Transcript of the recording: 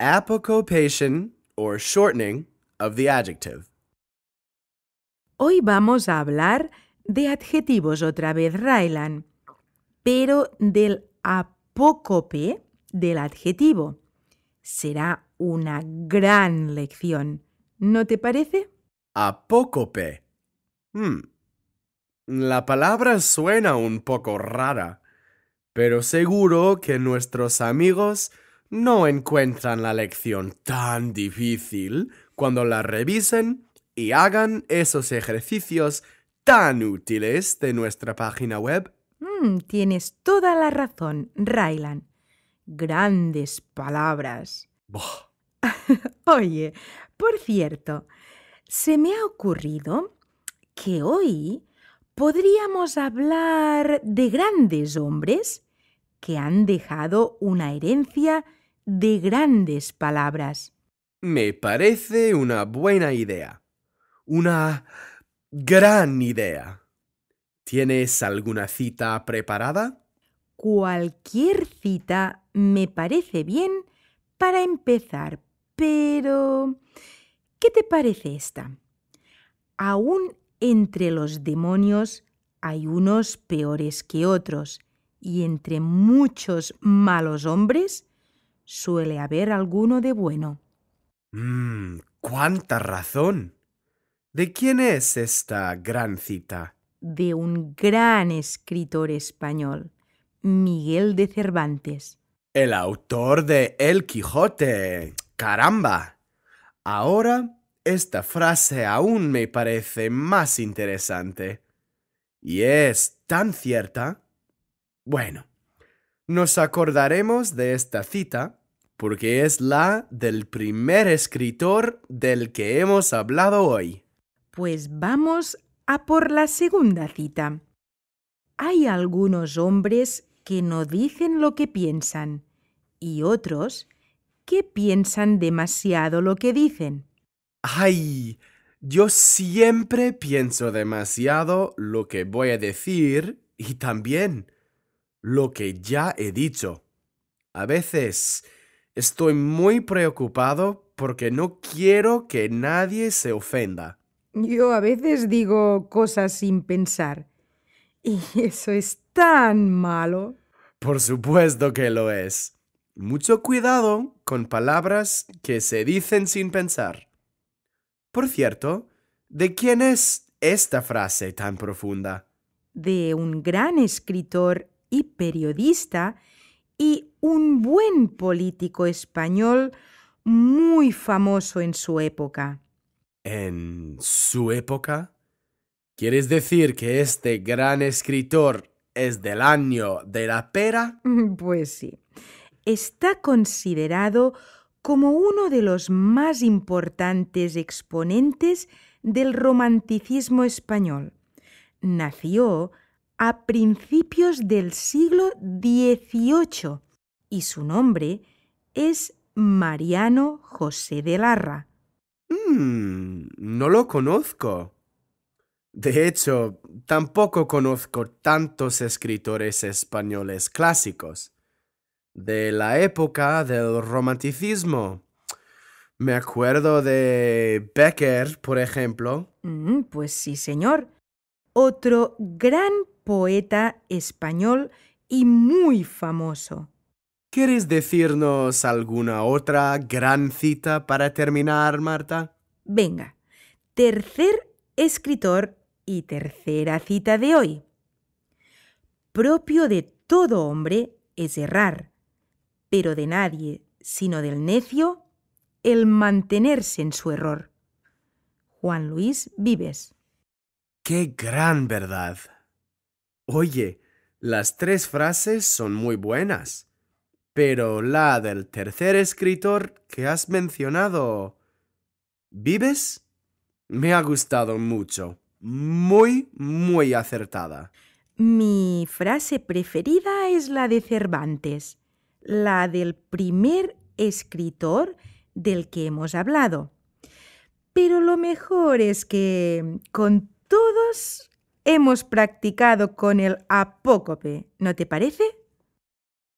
apocopation or shortening of the adjective. Hoy vamos a hablar de adjetivos otra vez, Rylan, pero del apócope del adjetivo. Será una gran lección, ¿no te parece? Apócope. Hmm. La palabra suena un poco rara, pero seguro que nuestros amigos no encuentran la lección tan difícil cuando la revisen y hagan esos ejercicios tan útiles de nuestra página web. Mm, tienes toda la razón, Rylan. Grandes palabras. Oye, por cierto, se me ha ocurrido que hoy podríamos hablar de grandes hombres que han dejado una herencia de grandes palabras. Me parece una buena idea. Una gran idea. ¿Tienes alguna cita preparada? Cualquier cita me parece bien para empezar, pero... ¿Qué te parece esta? Aún entre los demonios hay unos peores que otros, y entre muchos malos hombres suele haber alguno de bueno. Mmm, cuánta razón. ¿De quién es esta gran cita? De un gran escritor español, Miguel de Cervantes. El autor de El Quijote. Caramba. Ahora, esta frase aún me parece más interesante. Y es tan cierta. Bueno, nos acordaremos de esta cita porque es la del primer escritor del que hemos hablado hoy. Pues vamos a por la segunda cita. Hay algunos hombres que no dicen lo que piensan y otros que piensan demasiado lo que dicen. ¡Ay! Yo siempre pienso demasiado lo que voy a decir y también lo que ya he dicho. A veces Estoy muy preocupado porque no quiero que nadie se ofenda. Yo a veces digo cosas sin pensar. Y eso es tan malo. Por supuesto que lo es. Mucho cuidado con palabras que se dicen sin pensar. Por cierto, ¿de quién es esta frase tan profunda? De un gran escritor y periodista y un buen político español muy famoso en su época. ¿En su época? ¿Quieres decir que este gran escritor es del año de la pera? Pues sí. Está considerado como uno de los más importantes exponentes del romanticismo español. Nació a principios del siglo XVIII y su nombre es Mariano José de Larra. Mm, no lo conozco. De hecho, tampoco conozco tantos escritores españoles clásicos. De la época del romanticismo. Me acuerdo de Becker, por ejemplo. Mm, pues sí, señor otro gran poeta español y muy famoso. ¿Quieres decirnos alguna otra gran cita para terminar, Marta? Venga, tercer escritor y tercera cita de hoy. Propio de todo hombre es errar, pero de nadie, sino del necio, el mantenerse en su error. Juan Luis Vives. Qué gran verdad. Oye, las tres frases son muy buenas, pero la del tercer escritor que has mencionado... ¿Vives? Me ha gustado mucho. Muy, muy acertada. Mi frase preferida es la de Cervantes, la del primer escritor del que hemos hablado. Pero lo mejor es que, con todos hemos practicado con el apócope, ¿no te parece?